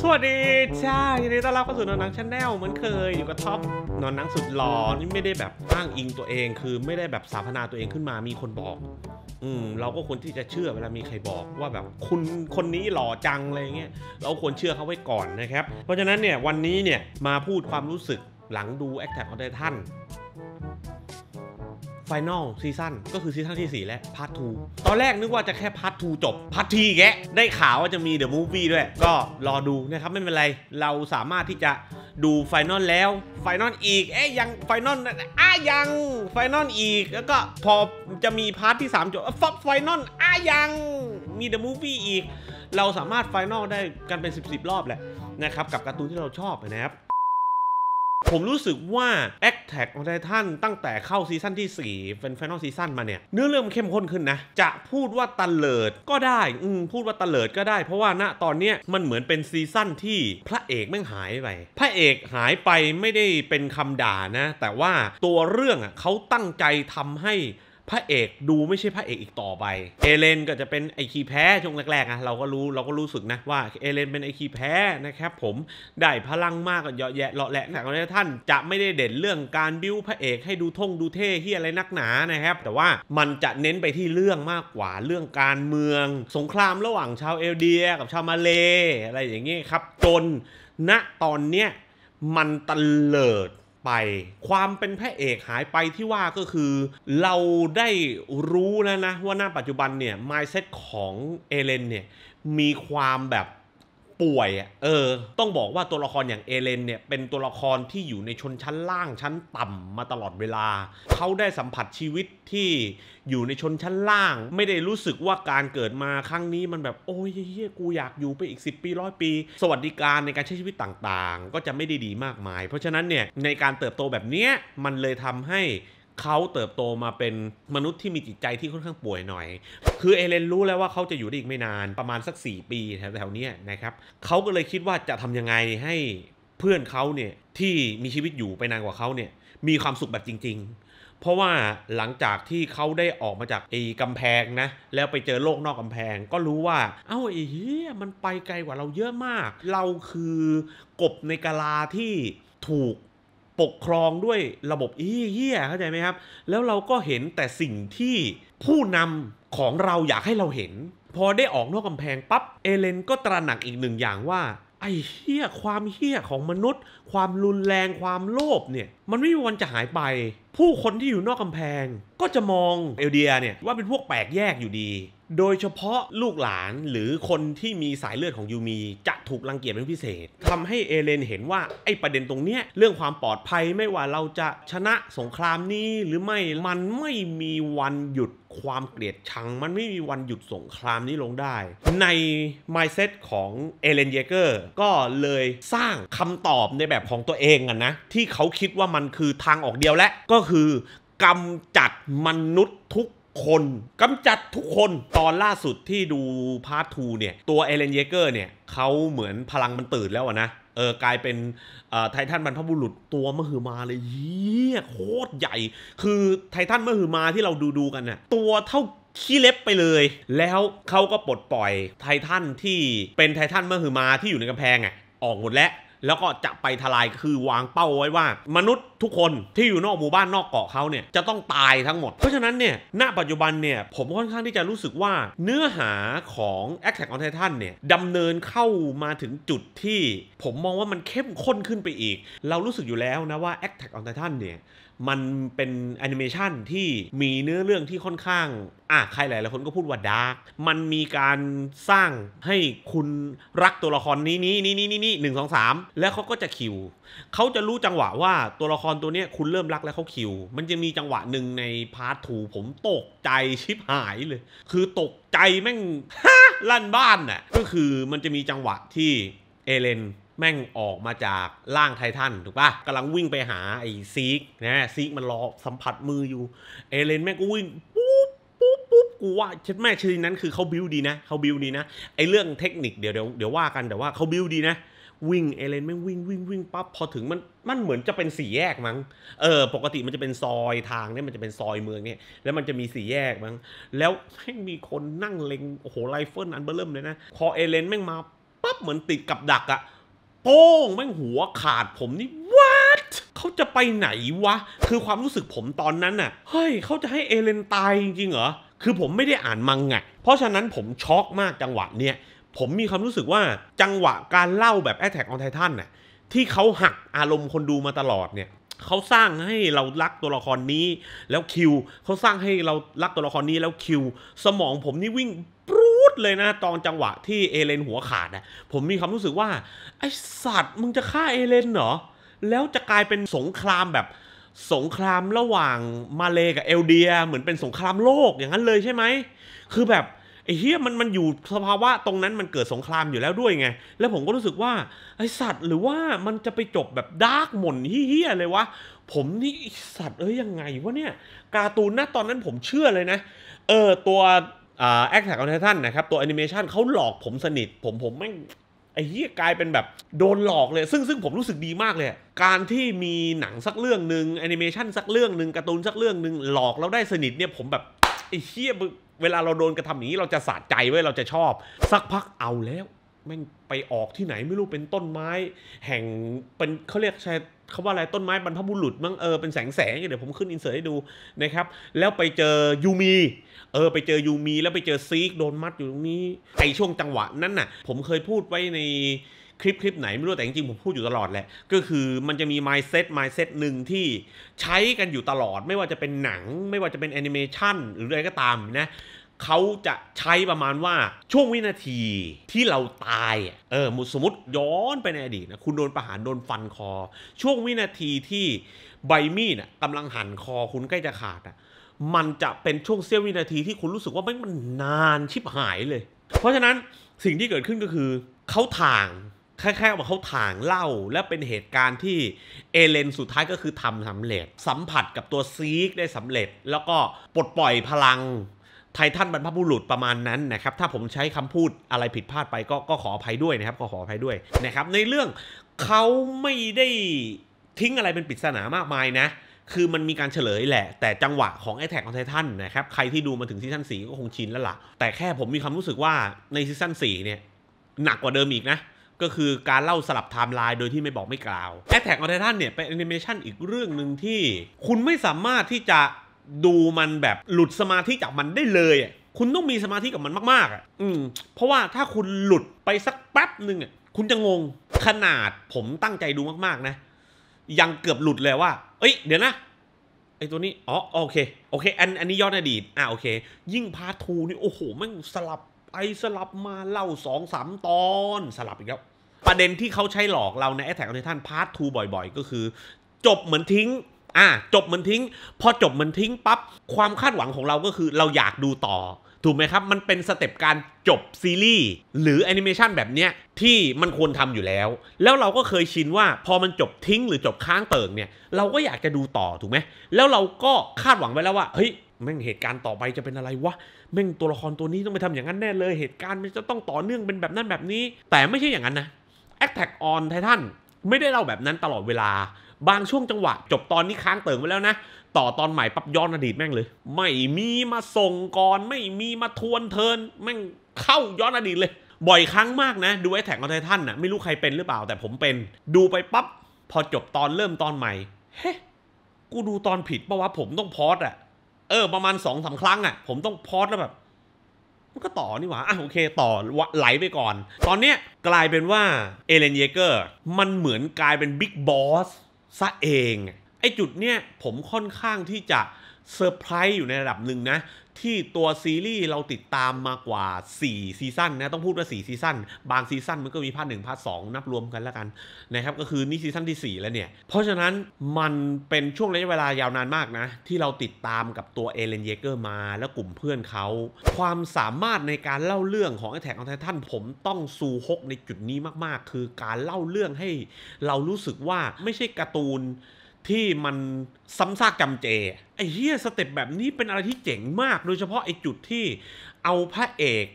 สวัสดีจ้ายินดีต้อนรับเข้าสู่นอนนังชาแนลเหมือนเคยอยู่กับท็อป นอนนังสุดหล่อนี่ไม่ได้แบบอ้างอิงตัวเอง คือไม่ได้แบบสาพนาตัวเองขึ้นมามีคนบอก อืม เราก็ควรที่จะเชื่อเวลามีใครบอกว่าแบบคุณคนนี้หล่อจังอะไรเงี้ยเราควรเชื่อเขาไว้ก่อนนะครับ เพราะฉะนั้นเนี่ยวันนี้เนี่ยมาพูดความรู้สึกหลังดูแ a ค t a c k on t ท่านฟิแนลซีซั่นก็คือซีซั่นที่ 4 และพาร์ทูตอนแรกนึกว่าจะแค่พาร์ทูจบพาร์ททีแกได้ข่าวว่าจะมีเดอะมูฟวี่ด้วยก็รอดูนะครับ ไม่เป็นไร เราสามารถที่จะดูไฟนอลแล้ว ไฟนอลอีก เอ๊ยยังไฟนอลอ้ายังไฟนอลอีกแล้วก็พอจะมีพาร์ทที่ 3จบฟับไฟนอลอ้ายังมีเดอะมูฟวี่อีก เราสามารถไฟนอลได้กันเป็น 10บสรอบแหละนะครับ กับการ์ตูนที่เราชอบนะครับผมรู้สึกว่าแอคแทของไททันตั้งแต่เข้าซีซั่นที่4 เป็น f ฟน a ลซีซั่นมาเนี่ย เนื้อเรื่องมันเข้มข้นขึ้นนะ จะพูดว่าตะเลิดก็ได้ อืม พูดว่าตะเลิดก็ได้ เพราะว่าณตอนเนี้ยมันเหมือนเป็นซีซั่นที่พระเอกแม่งหายไป พระเอกหายไปไม่ได้เป็นคำด่านะ แต่ว่าตัวเรื่องอ่ะเขาตั้งใจทำให้พระเอกดูไม่ใช่พระเอกอีกต่อไป เอเลนก็จะเป็นไอคีแพ้ช่วงแรกๆนะเราก็รู้เราก็รู้สึกนะว่าเอเลนเป็นไอคีแพ้นะครับ ผมได้พลังมากก็เยอะแยะเลาะแหละแต่ท่านจะไม่ได้เด่นเรื่องการบิ้วพระเอกให้ดูท่งดูเท่เฮียอะไรนักหนานะครับ แต่ว่ามันจะเน้นไปที่เรื่องมากกว่าเรื่องการเมืองสงครามระหว่างชาวเอลเดียกับชาวมาเล อะไรอย่างเงี้ยครับ จนณนะตอนเนี้ยมันตะเลิดไป ความเป็นพระเอกหายไปที่ว่าก็คือเราได้รู้แล้วนะว่าหน้าปัจจุบันเนี่ย mindset ของเอเลนเนี่ย มีความแบบป่วยเออต้องบอกว่าตัวละครอย่างเอเลนเนี่ยเป็นตัวละครที่อยู่ในชนชั้นล่างชั้นต่ำมาตลอดเวลา เขาได้สัมผัสชีวิตที่อยู่ในชนชั้นล่าง ไม่ได้รู้สึกว่าการเกิดมาครั้งนี้มันแบบโอ้ยเฮียกูอยากอยู่ไปอีก 10 ปีร้อยปี สวัสดิการในการใช้ชีวิตต่างๆ ก็จะไม่ได้ดีมากมาย เพราะฉะนั้นเนี่ยในการเติบโตแบบเนี้ยมันเลยทำให้เขาเติบโตมาเป็นมนุษย์ที่มีจิตใจที่ค่อนข้างป่วยหน่อย คือเอเลนรู้แล้วว่าเขาจะอยู่ได้อีกไม่นานประมาณสัก4ปีแถวๆนี้นะครับ เขาก็เลยคิดว่าจะทำยังไงให้เพื่อนเขาเนี่ย ที่มีชีวิตอยู่ไปนานกว่าเขาเนี่ยมีความสุขแบบจริง ๆ เพราะว่าหลังจากที่เขาได้ออกมาจากไอ้กำแพงนะ แล้วไปเจอโลกนอกกำแพง ก็รู้ว่าเอ้าไอ้เฮียมันไปไกลกว่าเราเยอะมาก เราคือกบในกะลาที่ถูกปกครองด้วยระบบเฮี้ย เข้าใจไหมครับ แล้วเราก็เห็นแต่สิ่งที่ผู้นำของเราอยากให้เราเห็น พอได้ออกนอกกำแพงปับ๊บเอเลนก็ตระหนักอีกหนึ่งอย่างว่าไอ้เฮี้ยความเฮี้ยของมนุษย์ ความรุนแรงความโลภเนี่ยมันไม่มีวันจะหายไป ผู้คนที่อยู่นอกกำแพง ก็จะมองเอลเดียเนี่ยว่าเป็นพวกแปลกแยกอยู่ดี โดยเฉพาะลูกหลานหรือคนที่มีสายเลือดของยูมี จะถูกรังเกียจเป็นพิเศษ ทำให้เอเลนเห็นว่าไอ้ประเด็นตรงเนี้ยเรื่องความปลอดภัยไม่ว่าเราจะชนะสงครามนี้หรือไม่มันไม่มีวันหยุดความเกลียดชังมันไม่มีวันหยุดสงครามนี้ลงได้ ใน mindset ของเอเลนเยเกอร์ก็เลยสร้างคำตอบในแบบของตัวเองกันนะ ที่เขาคิดว่ามันคือทางออกเดียวและก็คือกำจัดมนุษย์ทุกคนกำจัดทุกคนตอนล่าสุดที่ดูพาร์ททูเนี่ย ตัวเอเลนเยเกอร์เนี่ยเขาเหมือนพลังมันตื่นแล้วนะเออกลายเป็นไททันบรรพบุรุษตัวมหึมาเลยเยี่ยโคตรใหญ่ คือไททันมหึมาที่เราดูดูกันน่ะตัวเท่าขี้เล็บไปเลย แล้วเขาก็ปลดปล่อยไททันที่เป็นไททันมหึมาที่อยู่ในกำแพงอ่ะออกหมดแล้วแล้วก็จะไปทลายคือวางเป้าไว้ว่า มนุษย์ทุกคนที่อยู่นอกหมู่บ้านนอกเกาะเขาเนี่ย จะต้องตายทั้งหมด เพราะฉะนั้นเนี่ยณปัจจุบันเนี่ย ผมค่อนข้างที่จะรู้สึกว่าเนื้อหาของ a t t a c k on Titan เนี่ยดำเนินเข้ามาถึงจุดที่ ผมมองว่ามันเข้มข้นขึ้นไปอีก เรารู้สึกอยู่แล้วนะว่า a t t a c k on Titan เนี่ยมันเป็นแอนิเมชันที่มีเนื้อเรื่องที่ค่อนข้าง อ่ะ ใครหลายๆคนก็พูดว่าดาร์กมันมีการสร้างให้คุณรักตัวละครนี้นี้นี้นี้นี้นี้หนึ่งสองสามแล้วเขาก็จะคิว เขาจะรู้จังหวะว่าตัวละครตัวเนี้ยคุณเริ่มรักแล้วเขาคิว มันจะมีจังหวะหนึ่งในพาร์ทถูผมตกใจชิบหายเลย คือตกใจแม่งลั่นบ้านน่ะก็คือมันจะมีจังหวะที่เอเลนแม่งออกมาจากร่างไททันถูกปะกำลังวิ่งไปหาไอ้ซีกนะซีกมันรอสัมผัสมืออยู่เอเลนแม่งก็วิ่งปุ๊บปุ๊บปุ๊บกูว่าชัดแม่ชนิดนั้นคือเขาบิวดีนะเขาบิวดีนะไอ้เรื่องเทคนิคเดี๋ยวเดี๋ยวเดี๋ยวว่ากันแต่ว่าเขาบิวดีนะวิ่งเอเลนแม่งวิ่งวิ่งวิ่งปั๊บพอถึงมันมันเหมือนจะเป็นสี่แยกมั้งเออปกติมันจะเป็นซอยทางเนี่ยมันจะเป็นซอยเมืองเนี่ย แล้วมันจะมีสี่แยกมั้งแล้วแม่งมีคนนั่งเล็งโอ้โหไรเฟิลอันเบอเริ่มเลยนะ พอเอเลนแม่งมาปั๊บเหมือน ติดกับดักอะโป้งแม่งหัวขาดผมนี่ what เขาจะไปไหนวะ คือความรู้สึกผมตอนนั้นน่ะ เฮ้ย เขาจะให้เอเลนตายจริงเหรอ คือผมไม่ได้อ่านมังงะเพราะฉะนั้นผมช็อกมากจังหวะเนี้ย ผมมีความรู้สึกว่าจังหวะการเล่าแบบแอทแทกออนไททันน่ะที่เขาหักอารมณ์คนดูมาตลอดเนี่ยเขาสร้างให้เรารักตัวละครนี้ แล้วคิวเขาสร้างให้เรารักตัวละครนี้แล้วคิว สมองผมนี่วิ่งเลย นะตอนจังหวะที่เอเลน หัวขาดนะ ผมมีความรู้สึกว่า ไอสัตว์มึงจะฆ่าเอเลนเหรอ แล้วจะกลายเป็นสงครามแบบสงครามระหว่าง มาเล กับ เอลเดียเหมือน เป็นสงครามโลกอย่างนั้นเลยใช่ไหม คือแบบไอ้เฮียมันมันอยู่ สภาวะตรงนั้นมันเกิดสงครามอยู่แล้วด้วยไง แล้วผมก็รู้สึกว่าไอสัตว์หรือว่ามันจะไปจบแบบดาร์กหม่นเฮี้ยเลยวะผมนี่สัตว์เอ้ยยังไงวะเนี่ยการ์ตูนนะตอนนั้นผมเชื่อเลยนะ เออตัวแอคแท็กออนไททันนะครับตัวแอนิเมชันเขาหลอกผมสนิทผมผมไม่ไอ้เหี้ย กลายเป็นแบบโดนหลอกเลย ซึ่งซึ่งผมรู้สึกดีมากเลยการที่มีหนังสักเรื่องหนึ่งแอนิเมชันสักเรื่องหนึ่งการ์ตูนสักเรื่องหนึ่งหลอกแล้วได้สนิทเนี่ยผมแบบไอ้เหี้ยเวลาเราโดนกระทำอย่างนี้เราจะสะใจไว้เราจะชอบ สักพักเอาแล้วแม่งไปออกที่ไหนไม่รู้เป็นต้นไม้แห่งเป็นเขาเรียกใช้คำว่าอะไร ต้นไม้บรรพบุรุษมั้งเออเป็นแสงแสง เดี๋ยวผมขึ้นอินเสิร์ตให้ดูนะครับ แล้วไปเจอยูมีเออไปเจอยูมีแล้วไปเจอซีกโดนมัดอยู่ตรงนี้ไอช่วงจังหวะนั้นน่ะผมเคยพูดไว้ในคลิปคลิปไหน ไม่รู้ แต่จริงๆ ผมพูดอยู่ตลอดแหละ ก็คือมันจะมี mindset mindset หนึ่งที่ ใช้กันอยู่ตลอด ไม่ว่าจะเป็นหนัง ไม่ว่าจะเป็นแอนิเมชันหรืออะไรก็ตามนะเขาจะใช้ประมาณว่าช่วงวินาทีที่เราตาย เออ สมมติย้อนไปในอดีตนะ คุณโดนประหารโดนฟันคอ ช่วงวินาทีที่ใบมีดกำลังหั่นคอคุณใกล้จะขาดอ่ะ มันจะเป็นช่วงเสี้ยววินาทีที่คุณรู้สึกว่าม่มันนานชิบหายเลย เพราะฉะนั้นสิ่งที่เกิดขึ้นก็คือ เขาถ่าง คล้ายๆว่าเขาถ่างเล่าและเป็นเหตุการณ์ที่เอเลนสุดท้ายก็คือทำสำเร็จ สัมผัสกับตัวซีกได้สำเร็จ แล้วก็ปลดปล่อยพลังไททันบรรพบุรุษประมาณนั้นนะครับ ถ้าผมใช้คำพูดอะไรผิดพลาดไปก็ก็ขออภัยด้วยนะครับ ก็ขออภัยด้วยนะครับ ในเรื่องเขาไม่ได้ทิ้งอะไรเป็นปริศนามากมายนะ คือมันมีการเฉลยแหละ แต่จังหวะของไอแท็กของไททันนะครับ ใครที่ดูมาถึงซีซั่นสีก็คงชินแล้วละ่ะแต่แค่ผมมีความรู้สึกว่าในซีซั่นสีเนี่ย หนักกว่าเดิมอีกนะก็คือการเล่าสลับไทม์ไลน์โดยที่ไม่บอกไม่กล่าวแอแทกออนไททันเนี่ยเป็นแอนิเมชันอีกเรื่องหนึ่งที่คุณไม่สามารถที่จะดูมันแบบหลุดสมาธิจากมันได้เลย คุณต้องมีสมาธิกับมันมากๆอ่ะ อืม เพราะว่าถ้าคุณหลุดไปสักแป๊บหนึ่งอ่ะ คุณจะงงขนาดผมตั้งใจดูมาก ๆ นะ ยังเกือบหลุดเลยว่า เอ้ยเดี๋ยวนะไอตัวนี้ อ๋อ โอเคโอเคอันอันนี้ยอดอดีตอ่าโอเค ยิ่งพาทูนี่โอ้โหแม่งสลับไอสลับมาเล่าสองสามตอนสลับอีกแล้ว ประเด็นที่เขาใช้หลอกเราในแอ t แทกออนไททันพาร์ททูบ่อยๆ ก็คือ จบเหมือนทิ้งอ่ะจบมันทิ้ง พอจบมันทิ้งปั๊บความคาดหวังของเราก็คือ เราอยากดูต่อถูกไหมครับมันเป็นสเต็ปการจบซีรีส์หรือแอนิเมชันแบบเนี้ยที่มันควรทำอยู่แล้ว แล้วเราก็เคยชินว่าพอมันจบทิ้งหรือจบค้างเติ่งเนี่ย เราก็อยากจะดูต่อถูกไหมแล้วเราก็คาดหวังไว้แล้วว่าเฮ้ยแม่งเหตุการณ์ต่อไปจะเป็นอะไรวะแม่งตัวละครตัวนี้ต้องไปทำอย่างนั้นแน่เลย เหตุการณ์มันจะต้องต่อเนื่องเป็นแบบนั้นแบบนี้ แต่ไม่ใช่อย่างนั้นนะ Attack on Titan ไม่ได้เล่าแบบนั้นตลอดเวลาบางช่วงจังหวะ จบตอนนี้ค้างเติ่งไ้แล้วนะ ต่อตอนใหม่ปั๊บย้อนอดีตแม่งเลย ไม่มีมาส่งก่อน ไม่มีมาทวนเทินแม่งเข้าย้อนอดีตเลย บ่อยครั้งมากนะ ดูไอ้แท็กของไททันน่ะไม่รู้ใครเป็นหรือเปล่าแต่ผมเป็น ดูไปปั๊บ พอจบตอนเริ่มตอนใหม่ เฮ้ กูดูตอนผิดปะวะผมต้องพอดอะเออ ประมาณสองสาครั้งอะผมต้องพอดแล้วแบบ มันก็ต่อนี่หว่าอ่ะโอเคต่อไหลไปก่อน ตอนเนี้ยกลายเป็นว่าเอเลนเยเกอร์มันเหมือนกลายเป็นบิ๊กบอสซะเอง ไอ้จุดเนี้ยผมค่อนข้างที่จะเซอร์ไพรส์อยู่ในระดับหนึ่งนะที่ตัวซีรีส์เราติดตามมากว่า4ซีซั่นนะต้องพูดว่า4ซีซั่นบางซีซั่นมันก็มีภาค1ภาค2นับรวมกันแล้วกันนะครับก็คือนี่ซีซั่นที่ 4 แล้วเนี่ย เพราะฉะนั้นมันเป็นช่วงระยะเวลายาวนานมากนะ ที่เราติดตามกับตัวเอเลนเยเกอร์มาและกลุ่มเพื่อนเขา ความสามารถในการเล่าเรื่องของไอแท็กของไททันผมต้องซูฮกในจุดนี้มากๆ คือการเล่าเรื่องให้ เรารู้สึกว่าไม่ใช่การ์ตูนที่มันซ้ำซากจำเจไอ้เฮียสเต็ปแบบนี้เป็นอะไรที่เจ๋งมาก โดยเฉพาะไอ้จุดที่เอาพระเอก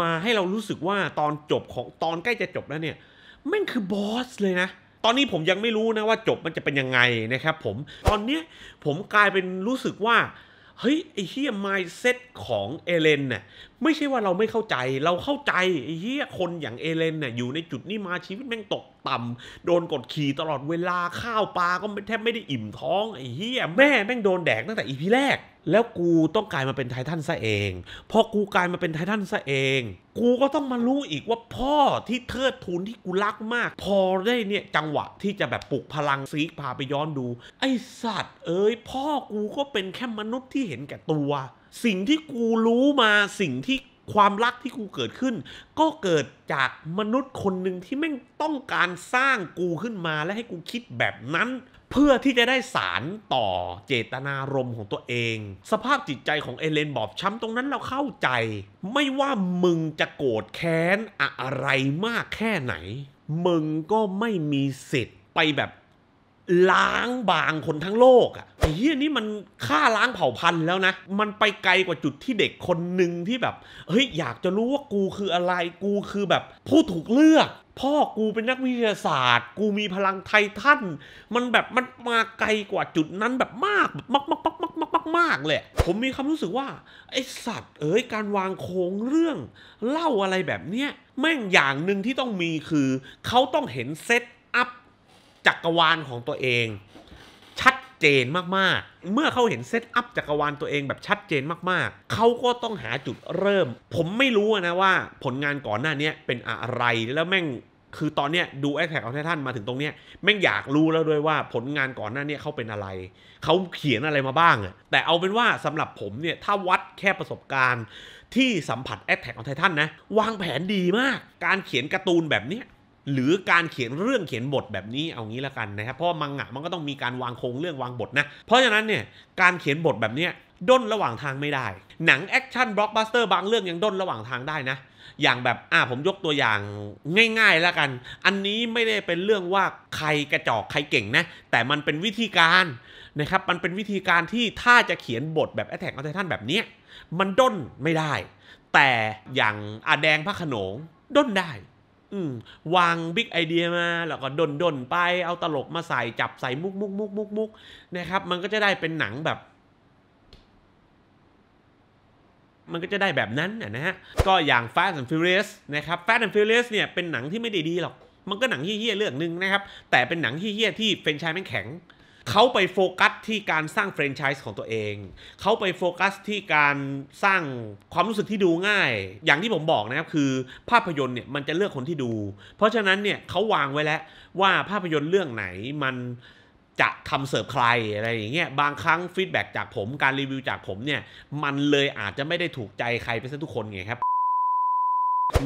มาให้เรารู้สึกว่าตอนจบของตอนใกล้จะจบแล้วเนี่ยแม่งคือบอสเลยนะตอนนี้ผมยังไม่รู้นะว่าจบมันจะเป็นยังไงนะครับผมตอนเนี้ยผมกลายเป็นรู้สึกว่าเฮ้ยไอ้เฮียไมเซตของเอเลนเนี่ยไม่ใช่ว่าเราไม่เข้าใจ เราเข้าใจไอ้เหี้ยคนอย่างเอเลนเนี่ยอยู่ในจุดนี้มาชีวิตแม่งตกต่ำโดนกดขี่ตลอดเวลาข้าวปลาก็แทบไม่ได้อิ่มท้องไอ้เหี้ยแม่แม่งโดนแดกตั้งแต่อีพีแรก แล้วกูต้องกลายมาเป็นไททันซะเองพอกูกลายมาเป็นไททันซะเอง กูก็ต้องมารู้อีกว่าพ่อที่เทิดทูนที่กูรักมาก พอได้เนี่ยจังหวะที่จะแบบปลุกพลังซีกพาไปย้อนดู ไอสัตว์ เอ้ยพ่อกูก็เป็นแค่มนุษย์ที่เห็นแก่ตัวสิ่งที่กูรู้มาสิ่งที่ความรักที่กูเกิดขึ้น ก็เกิดจากมนุษย์คนหนึ่งที่แม่งต้องการสร้างกูขึ้นมาและให้กูคิดแบบนั้น เพื่อที่จะได้สารต่อเจตนารมณ์ของตัวเอง สภาพจิตใจของเอเลนบอบช้ำตรงนั้นเราเข้าใจ ไม่ว่ามึงจะโกรธแค้นอะไรมากแค่ไหน มึงก็ไม่มีสิทธิ์ไปแบบล้างบางคนทั้งโลกอ่ะไอ้เหี้ยนี่มันฆ่าล้างเผ่าพันธุ์แล้วนะ มันไปไกลกว่าจุดที่เด็กคนหนึ่งที่แบบเฮ้ยอยากจะรู้ว่ากูคืออะไรกูคือแบบ ผู้ถูกเลือก พ่อกูเป็นนักวิทยาศาสตร์ กูมีพลังไททันมันแบบมันมาไกลกว่าจุดนั้นแบบมากมากมากมากมากมากมากมากเลยผมมีความรู้สึกว่าไอสัตว์ เอ้ยการวางโครงเรื่อง เล่าอะไรแบบเนี้ยแม่งอย่างหนึ่งที่ต้องมีคือเขาต้องเห็นเซตอัพจักรวาลของตัวเองชัดเจนมากๆ เมื่อเขาเห็นเซตอัพจักรวาลตัวเองแบบชัดเจนมากๆ เขาก็ต้องหาจุดเริ่ม ผมไม่รู้นะว่าผลงานก่อนหน้านี้เป็นอะไรแล้วแม่งคือตอนเนี้ยดูแอคแท็กเอาไททันมาถึงตรงเนี้ยแม่งอยากรู้แล้วด้วยว่าผลงานก่อนหน้านี้เขาเป็นอะไร เขาเขียนอะไรมาบ้างอะแต่เอาเป็นว่าสำหรับผมเนี่ยถ้าวัดแค่ประสบการณ์ที่สัมผัสแอคแท็กเอาไททันนะวางแผนดีมากการเขียนการ์ตูนแบบเนี้ยหรือการเขียนเรื่องเขียนบทแบบนี้เอางี้ละกันนะครับเพราะมังงะมันก็ต้องมีการวางโครงเรื่องวางบทนะเพราะฉะนั้นเนี่ยการเขียนบทแบบนี้ด้นระหว่างทางไม่ได้ หนังแอคชั่นบล็อกบัสเตอร์บางเรื่องยังด้นระหว่างทางได้นะอย่างแบบอ่าผมยกตัวอย่างง่ายๆแล้วกัน อันนี้ไม่ได้เป็นเรื่องว่าใครกระจอกใครเก่งนะแต่มันเป็นวิธีการนะครับมันเป็นวิธีการที่ถ้าจะเขียนบทแบบ a t ท a c k o อท i ท a นแบบนี้มันด้นไม่ได้ แต่อย่างอาแดงพระขนงด้นได้วางบิ๊กไอเดียมา แล้วก็ดนดน ไปเอาตลก มาใส่จับใส่มุกมุกมุกมุกมุกนะครับ มันก็จะได้เป็นหนังแบบ มันก็จะได้แบบนั้นนะฮะก็อย่าง Fast and Furious นะครับ Fast and Furious เนี่ย เป็นหนังที่ไม่ดีดีหรอก มันก็หนังเฮี้ยเรื่องหนึ่งนะครับ แต่เป็นหนังเฮี้ยที่เฟรนชายแม่งแข็งเขาไปโฟกัสที่การสร้างแฟรนไชส์ของตัวเอง เขาไปโฟกัสที่การสร้างความรู้สึกที่ดูง่าย อย่างที่ผมบอกนะครับคือ ภาพยนตร์เนี่ยมันจะเลือกคนที่ดู เพราะฉะนั้นเนี่ยเขาวางไว้แล้วว่าภาพยนตร์เรื่องไหนมันจะทำเสิร์ฟใครอะไรอย่างเงี้ยบางครั้งฟีดแบ็จากผม การรีวิวจากผมเนี่ยมันเลยอาจจะไม่ได้ถูกใจใครไปซะทุกคนไงครับ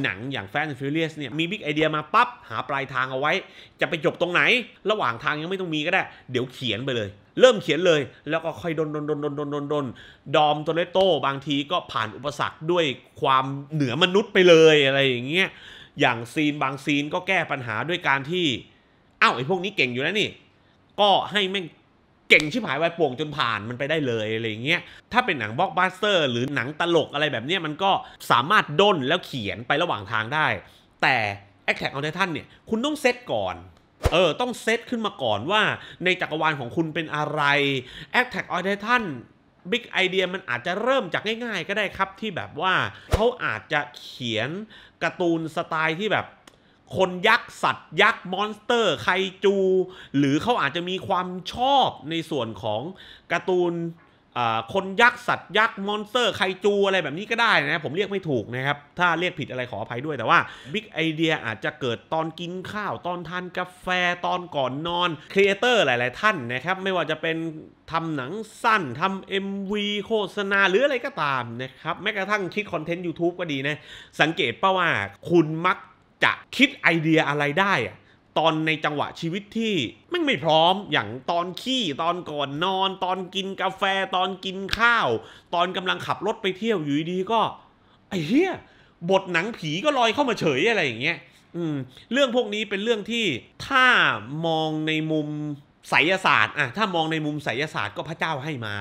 หนังอย่าง Fast and Furious เนี่ยมีบิ๊กไอเดียมาปับ๊บ หาปลายทางเอาไว้ จะไปจบตรงไหน ระหว่างทางยังไม่ต้องมีก็ได้ เดี๋ยวเขียนไปเลย เริ่มเขียนเลย แล้วก็ค่อยดนดนดนดนดนดนดนดอมโตเลโต้บางทีก็ผ่านอุปสรรคด้วยความเหนือมนุษย์ไปเลยอะไรอย่างเงี้ยอย่างซีนบางซีนก็แก้ปัญหาด้วยการที่อ้าวไอ้พวกนี้เก่งอยู่แล้วนี่ ก็ให้แม่งเก่งชิบหายไวป่วงจนผ่านมันไปได้เลยอะไรเงี้ยถ้าเป็นหนังบล็อกบัสเตอร์ หรือหนังตลกอะไรแบบเนี้ยมันก็สามารถด้นแล้วเขียนไประหว่างทางได้ แต่แอคแท็กเอาไททันเนี่ยคุณต้องเซตก่อน เออ ต้องเซตขึ้นมาก่อนว่าในจักรวาลของคุณเป็นอะไรแ t t a c k on t ท่านบิ๊กไอเดียมันอาจจะเริ่มจากง่ายๆก็ได้ครับที่แบบว่าเขาอาจจะเขียนการ์ตูนสไตล์ที่แบบคนยักษ์สัตว์ ยักษ์มอนสเตอร์ไคจู หรือเขาอาจจะมีความชอบในส่วนของการ์ตูนคนยักษ์สัตว์ยักษ์มอนสเตอร์ไคจูอะไรแบบนี้ก็ได้นะผมเรียกไม่ถูกนะครับถ้าเรียกผิดอะไรขออภัยด้วยแต่ว่าบิ๊กไอเดียอาจจะเกิดตอนกินข้าวตอนทานกาแฟตอนก่อนนอนครีเอเตอร์หลาย ๆ ท่านนะครับไม่ว่าจะเป็นทำหนังสั้นทำ MV โฆษณาหรืออะไรก็ตามนะครับแม้กระทั่งคิดคอนเทนต์ YouTube ก็ดีนะสังเกตป่าว่าคุณมักจะคิดไอเดียอะไรได้อะตอนในจังหวะชีวิตที่ไม่ไม่พร้อมอย่างตอนขี้ตอนก่อนนอน ตอนกินกาแฟ ตอนกินข้าว ตอนกำลังขับรถไปเที่ยวอยู่ดีก็ ไอ้เหี้ยบทหนังผีก็ลอยเข้ามาเฉยอะไรอย่างเงี้ยอืม เรื่องพวกนี้เป็นเรื่องที่ถ้ามองในมุมไสยศาสตร์อ่ะถ้ามองในมุมไสยศาสตร์ก็พระเจ้าให้มา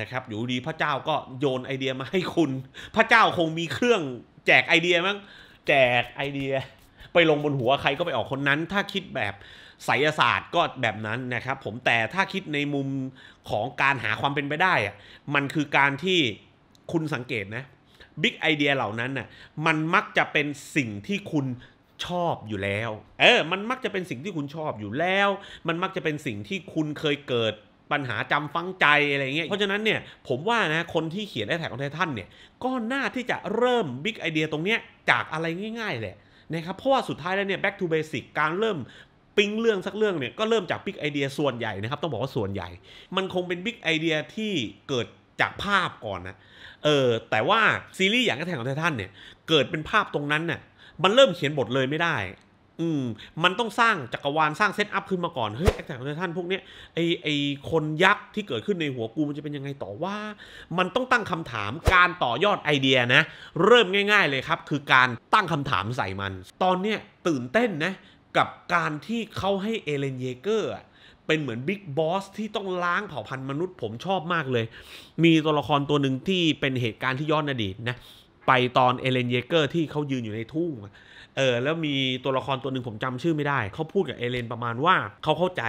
นะครับ อยู่ดีพระเจ้าก็โยนไอเดียมาให้คุณ พระเจ้าคงมีเครื่องแจกไอเดียมั้งแจกไอเดียไปลงบนหัวใครก็ไปออกคนนั้น ถ้าคิดแบบไสยศาสตร์ก็แบบนั้นนะครับผมแต่ถ้าคิดในมุมของการหาความเป็นไปได้อะมันคือการที่คุณสังเกตนะบิ๊กไอเดียเหล่านั้นน่ะมันมักจะเป็นสิ่งที่คุณชอบอยู่แล้วเออมันมักจะเป็นสิ่งที่คุณชอบอยู่แล้ว มันมักจะเป็นสิ่งที่คุณเคยเกิดปัญหาจำฟังใจอะไรเงี้ย เพราะฉะนั้นเนี่ย ผมว่านะคนที่เขียนไอแท็กของไททันเนี่ย ก็น่าที่จะเริ่มบิ๊กไอเดียตรงเนี้ยจากอะไรง่ายๆ แหละนะครับเพราะว่าสุดท้ายแล้วเนี่ย back to basic การเริ่มปิ้งเรื่องสักเรื่องเนี่ย ก็เริ่มจากบิ๊กไอเดียส่วนใหญ่นะครับ ต้องบอกว่าส่วนใหญ่ มันคงเป็นบิ๊กไอเดียที่เกิดจากภาพก่อนนะเออแต่ว่าซีรีส์อย่างไอะแทกของไททันเนี่ยเกิดเป็นภาพตรงนั้นน่ยมันเริ่มเขียนบทเลยไม่ได้อืมมันต้องสร้างจักรวาลสร้างเซตอัพขึ้นมาก่อนเฮ้ยแอคแท่กของท่านพวกเนี้ยไอไอคนยักษ์ที่เกิดขึ้นในหัวกูมันจะเป็นยังไงต่อว่า มันต้องตั้งคำถามการต่อยอดไอเดียนะ เริ่มง่ายๆเลยครับ คือการตั้งคำถามใส่มัน ตอนเนี้ยตื่นเต้นนะ กับการที่เขาให้เอเลนเยเกอร์เป็นเหมือนบิ๊กบอสที่ต้องล้างเผ่าพันธุ์มนุษย์ผมชอบมากเลย มีตัวละครตัวหนึ่งที่เป็นเหตุการณ์ที่ย้อนอดีตนะไปตอนเอเลนเยเกอร์ที่เขายืนอยู่ในทุ่งเออแล้วมีตัวละครตัวหนึ่งผมจำชื่อไม่ได้ เขาพูดกับเอเลนประมาณว่าเขาเข้าใจ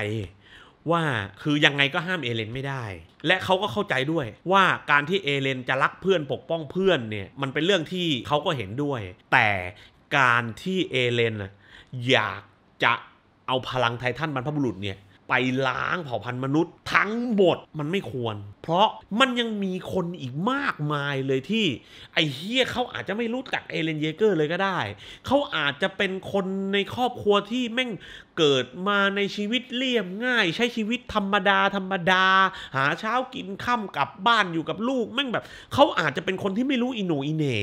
ว่าคือยังไงก็ห้ามเอเลนไม่ได้ และเขาก็เข้าใจด้วย ว่าการที่เอเลน จะรักเพื่อนปกป้องเพื่อนเนี่ยมันเป็นเรื่องที่เขาก็เห็นด้วย แต่การที่เอเลนอยากจะเอาพลังไททันบรรพบุรุษเนี่ยไปล้างเผ่าพันธุ์มนุษย์ทั้งหมดมันไม่ควร เพราะมันยังมีคนอีกมากมายเลยที่ไอ้เฮียเขาอาจจะไม่รู้จักเอเลนเยเกอร์เลยก็ได้ เขาอาจจะเป็นคนในครอบครัวที่แม่งเกิดมาในชีวิตเรียบง่าย ใช้ชีวิตธรรมดาธรรมดา หาเช้ากินค่ำกลับบ้านอยู่กับลูกแม่งแบบเขาอาจจะเป็นคนที่ไม่รู้อิโนอิเน่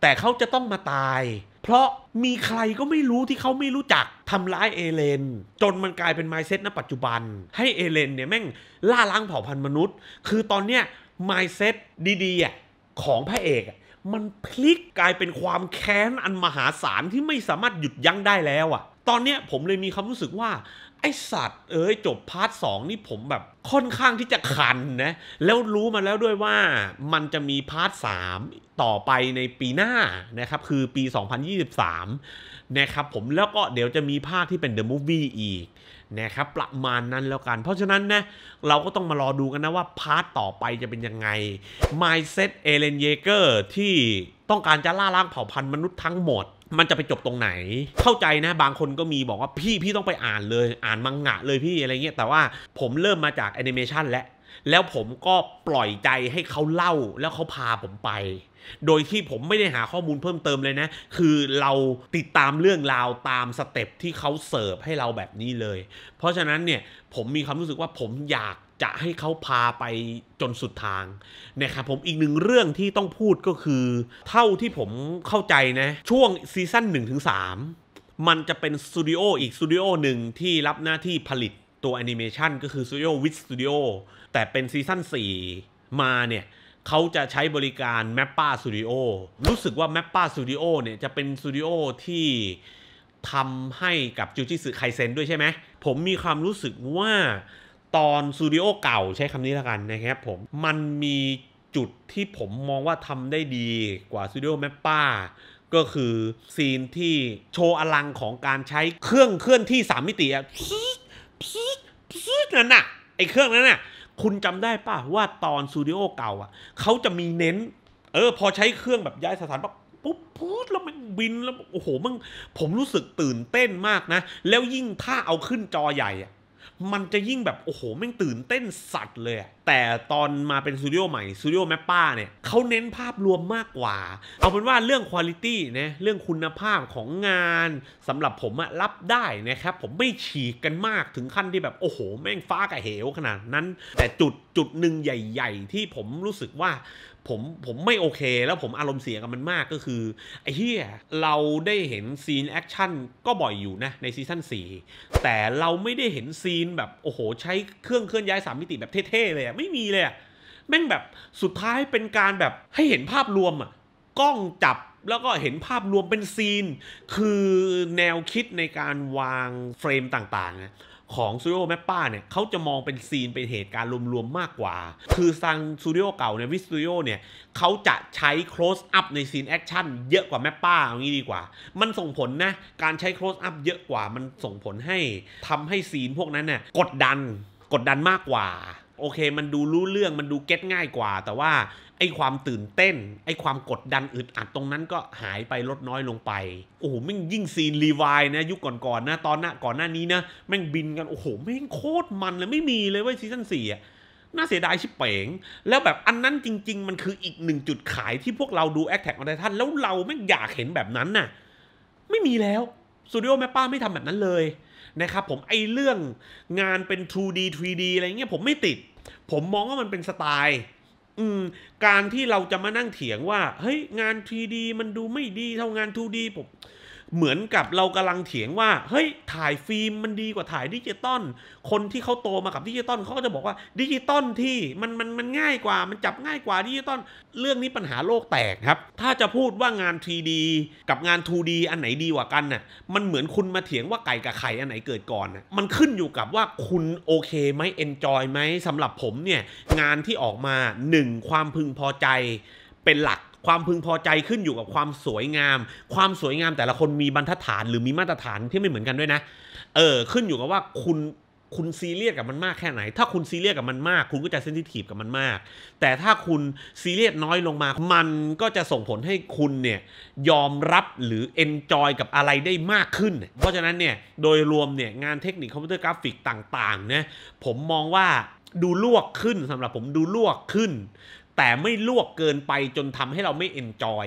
แต่เขาจะต้องมาตายเพราะมีใครก็ไม่รู้ที่เขาไม่รู้จักทำร้ายเอเลน จนมันกลายเป็นไมเซ็ตณปัจจุบันให้เอเลนเนี่ยแม่งล่าล้างเผ่าพันธุ์มนุษย์ คือตอนเนี้ยไมเซ็ตดีๆ ของพระเอก มันพลิกกลายเป็นความแค้นอันมหาศาล ที่ไม่สามารถหยุดยั้งได้แล้วอะตอนเนี้ยผมเลยมีความรู้สึกว่าไอสัตว์ เอ้ย จบพาร์ทสองนี่ผมแบบค่อนข้างที่จะคันนะ แล้วรู้มาแล้วด้วยว่ามันจะมีพาร์ทสามต่อไปในปีหน้านะครับ คือปี 2023 นะครับผม แล้วก็เดี๋ยวจะมีภาคที่เป็นเดอะมูฟวี่อีก นะครับประมาณนั้นแล้วกัน เพราะฉะนั้นนะเราก็ต้องมารอดูกันนะว่าพาร์ทต่อไปจะเป็นยังไง Mindset เอเลนเยเกอร์ที่ต้องการจะล่าล้างเผ่าพันธุ์มนุษย์ทั้งหมดมันจะไปจบตรงไหน เข้าใจนะ บางคนก็มีบอกว่าพี่พี่ต้องไปอ่านเลย อ่านมังงะเลยพี่อะไรเงี้ย แต่ว่าผมเริ่มมาจากแอนิเมชันและ แล้วผมก็ปล่อยใจให้เขาเล่า แล้วเขาพาผมไป โดยที่ผมไม่ได้หาข้อมูลเพิ่มเติมเลยนะ คือเราติดตามเรื่องราวตามสเต็ปที่เขาเสิร์ฟให้เราแบบนี้เลย เพราะฉะนั้นเนี่ยผมมีความรู้สึกว่าผมอยากจะให้เขาพาไปจนสุดทางนะครับผมอีกหนึ่งเรื่องที่ต้องพูดก็คือเท่าที่ผมเข้าใจนะช่วงซีซั่น1-3 มันจะเป็นสตูดิโออีกสตูดิโอหนึ่งที่รับหน้าที่ผลิตตัวแอนิเมชันก็คือสตูดิโอวิดสตูดิโอแต่เป็นซีซั่น4มาเนี่ยเขาจะใช้บริการ m a p p a Studio รู้สึกว่า m a p p a Studio เนี่ยจะเป็นสตูดิโอที่ทำให้กับจูจิสึไคเซนด้วยใช่ไหมผมมีความรู้สึกว่าตอนสตูดิโอเก่าใช้คำนี้แล้วกัน นะครับผม มันมีจุดที่ผมมองว่าทำได้ดีกว่าสตูดิโอแมปป้า ก็คือ ซีนที่โชว์อลังของการใช้เครื่องเคลื่อนที่สามมิติอะพีชพีชพีชนั่นน่ะไอเครื่องนั้นน่ะคุณจำได้ป่ะว่าตอนสตูดิโอเก่า อ่ะ เขาจะมีเน้น เออ พอใช้เครื่องแบบย้ายสถานปบปุ๊บพูดแล้วมันบินแล้วโอ้โหมึงผมรู้สึกตื่นเต้นมากนะ แล้วยิ่งถ้าเอาขึ้นจอใหญ่อะมันจะยิ่งแบบ โอ้โหแม่งตื่นเต้นสัตว์เลย แต่ตอนมาเป็นสตูดิโอใหม่สตูดิโอแมปป้าเนี่ยเขาเน้นภาพรวมมากกว่า เอาเป็นว่าเรื่องคุณตี้นะเรื่องคุณภาพของงานสำหรับผมอะรับได้นะครับผมไม่ฉีกกันมากถึงขั้นที่แบบ โอ้โห แม่งฟ้ากับเหวขนาดนั้นแต่จุดจุดหนึ่งใหญ่ ๆ ที่ผมรู้สึกว่าผมผมไม่โอเคแล้วผมอารมณ์เสียกับมันมากก็คือไอ้เฮียเราได้เห็นซีนแอคชั่นก็บ่อยอยู่นะในซีซั่น4แต่เราไม่ได้เห็นซีนแบบ โอ้โห ใช้เครื่องเคลื่อนย้ายสามมิติแบบเท่ๆเลยไม่มีเลย แม่งแบบสุดท้ายเป็นการแบบให้เห็นภาพรวมอะกล้องจับแล้วก็เห็นภาพรวมเป็นซีนคือแนวคิดในการวางเฟรมต่างๆของสตูดิโอแม่ป้าเนี่ยเขาจะมองเป็นซีนเป็นเหตุการณ์รวม ๆ มากกว่า คือซังสตูดิโอเก่าเนี่ยวิสตูดิโอเนี่ยเขาจะใช้โคลสอัพในซีนแอคชั่นเยอะกว่าแม่ป้าเอางี้ดีกว่า มันส่งผลนะการใช้โคลสอัพเยอะกว่ามันส่งผลให้ ทำให้ซีนพวกนั้นเนี่ยกดดันกดดันมากกว่าโอเค มันดูรู้เรื่องมันดูเก็ตง่ายกว่า แต่ว่า ไอ้ความตื่นเต้น ไอ้ความกดดันอึดอัดตรงนั้นก็หายไปลดน้อยลงไป โอ้โหแม่งยิ่งซีนรีวายนะ ยุคก่อนๆนะตอนหน้าก่อนหน้านี้นะ แม่งบินกัน โอ้โหแม่งโคตรมันเลย ไม่มีเลยว้ยซีซั่นสี่อะน่าเสียดายชิบเป๋งแล้วแบบอันนั้นจริงๆ มันคืออีกหนึ่งจุดขายที่พวกเราดูแอคแท็กออนไททันแล้วเราไม่อยากเห็นแบบนั้นน่ะไม่มีแล้วสตูดิโอแม่ป้าไม่ทำแบบนั้นเลยนะครับ ผมไอเรื่องงานเป็น 2D 3D อะไรเงี้ยผมไม่ติด ผมมองว่ามันเป็นสไตล์ อืม การที่เราจะมานั่งเถียงว่า เฮ้ย งาน 3D มันดูไม่ดีเท่างาน 2D ผมเหมือนกับเรากำลังเถียงว่า เฮ้ย ถ่ายฟิล์มมันดีกว่าถ่ายดิจิตอล คนที่เขาโตมากับดิจิตอลเขาก็จะบอกว่าดิจิตอลที่มันมันมันง่ายกว่า มันจับง่ายกว่าดิจิตอล เรื่องนี้ปัญหาโลกแตกครับ ถ้าจะพูดว่างาน 3D กับงาน 2D อันไหนดีกว่ากันน่ะ มันเหมือนคุณมาเถียงว่าไก่กับไข่อันไหนเกิดก่อนน่ะ มันขึ้นอยู่กับว่าคุณโอเคไหมเอนจอยไหมสำหรับผมเนี่ยงานที่ออกมา1ความพึงพอใจเป็นหลักความพึงพอใจขึ้นอยู่กับความสวยงาม ความสวยงามแต่ละคนมีบรรทัดฐานหรือมีมาตรฐานที่ไม่เหมือนกันด้วยนะเออขึ้นอยู่กับว่าคุณคุณซีเรียสกับมันมากแค่ไหน ถ้าคุณซีเรียสกับมันมาก คุณก็จะเซนซิทีฟกับมันมาก แต่ถ้าคุณซีเรียสน้อยลงมา มันก็จะส่งผลให้คุณเนี่ยยอมรับหรือเอนจอยกับอะไรได้มากขึ้น เพราะฉะนั้นเนี่ยโดยรวมเนี่ยงานเทคนิคคอมพิวเตอร์กราฟิกต่างๆนะผมมองว่าดูลวกขึ้นสำหรับผมดูลวกขึ้นแต่ไม่ลวกเกินไปจนทำให้เราไม่เอนจอย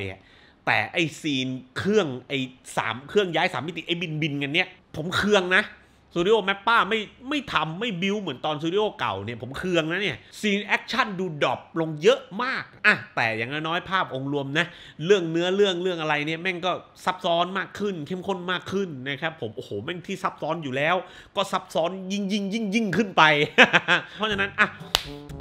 แต่ไอซีนเครื่องไอสามเครื่องย้ายสามมิติไอบินบินกันเนี้ยผมเครื่องนะซูริโอแมปป้าไม่ไม่ทำไม่บิวเหมือนตอนซูริโอเก่าเนี่ยผมเคืองนะเนี่ยซีนแอคชั่นดูดรอปลงเยอะมากอ่ะแต่อย่างน้อยภาพองค์รวมนะเรื่องเนื้อเรื่องเรื่องอะไรเนี่ยแม่งก็ซับซ้อนมากขึ้นเข้มข้นมากขึ้นนะครับผมโอ้โห แม่งที่ซับซ้อนอยู่แล้ว ก็ซับซ้อนยิ่งยิ่งยิ่งยิ่งขึ้นไป เพราะฉะนั้นอ่ะ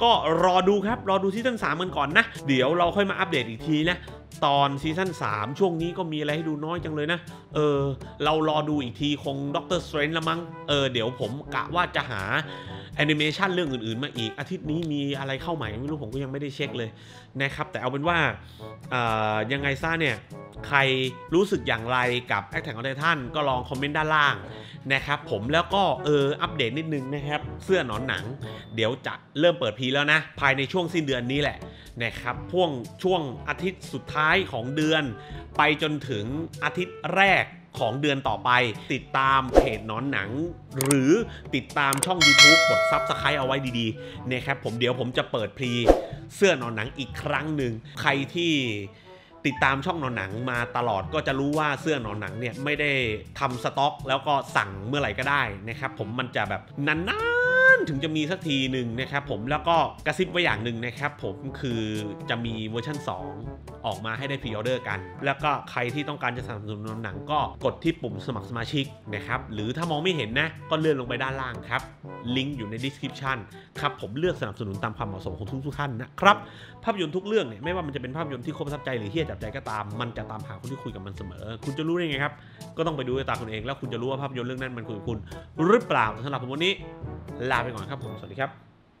ก็รอดูครับ รอดูที่ตั้งสามกันก่อนนะ เดี๋ยวเราค่อยมาอัปเดตอีกทีนะตอนซีซั่น3ช่วงนี้ก็มีอะไรให้ดูน้อยจังเลยนะ เออ เรารอดูอีกทีคงด็อกเตอร์สเตรน์ละมั้ง เออเดี๋ยวผมกะว่าจะหาแอนิเมชันเรื่องอื่นๆ มาอีกอาทิตย์นี้มีอะไรเข้าใหม่ไม่รู้ผมก็ยังไม่ได้เช็คเลยนะครับแต่เอาเป็นว่ายังไงซะเนี่ยใครรู้สึกอย่างไรกับแอคแทงของท่าน ก็ลองคอมเมนต์ด้านล่างนะครับผมแล้วก็เอออัปเดตนิดนึงนะครับเสื้อหนอนหนัง เดี๋ยวจะเริ่มเปิดพีแล้วนะภายในช่วงสิ้นเดือนนี้แหละนะครับพ่วงช่วงอาทิตย์สุดท้ายของเดือน ไปจนถึงอาทิตย์แรกของเดือนต่อไป ติดตามเพจนอนหนัง หรือติดตามช่อง YouTube กดซับสไครต์เอาไว้ดีๆนะครับผมเดี๋ยวผมจะเปิดพรีเสื้อนอนหนังอีกครั้งหนึ่งใครที่ติดตามช่องนอนหนังมาตลอดก็จะรู้ว่าเสื้อนอนหนังเนี่ยไม่ได้ทำสต็อก แล้วก็สั่งเมื่อไหร่ก็ได้นะครับผมมันจะแบบนานถึงจะมีสักทีหนึ่งนะครับผมแล้วก็กระซิบไว้อย่างหนึ่งนะครับผมคือจะมีเวอร์ชั่น 2 ออกมาให้ได้พรีออเดอร์กัน แล้วก็ใครที่ต้องการจะสนับสนุนหนังก็กดที่ปุ่มสมัครสมาชิกนะครับหรือถ้ามองไม่เห็นนะ ก็เลื่อนลงไปด้านล่างครับลิงก์อยู่ในดีสคริปชันครับผมเลือกสนับสนุนตามความเหมาะสมของทุกทุกท่านนะครับ ภาพยนตร์ทุกเรื่องเนี่ยไม่ว่ามันจะเป็นภาพยนตร์ที่ครบทับใจหรือเฮี้ยจับใจก็ตาม มันจะตามหาคนที่คุยกับมันเสมอ คุณจะรู้ได้ไงครับก็ต้องไปดูด้วยตาคุณเองแล้ว คุณจะรู้ว่าภาพยนตร์เรื่องนั้นมันคุยกับคุณ หรือเปล่าสำหรับผมวันนี้ลาไปก่อนอนครับผม สวัสดีครับ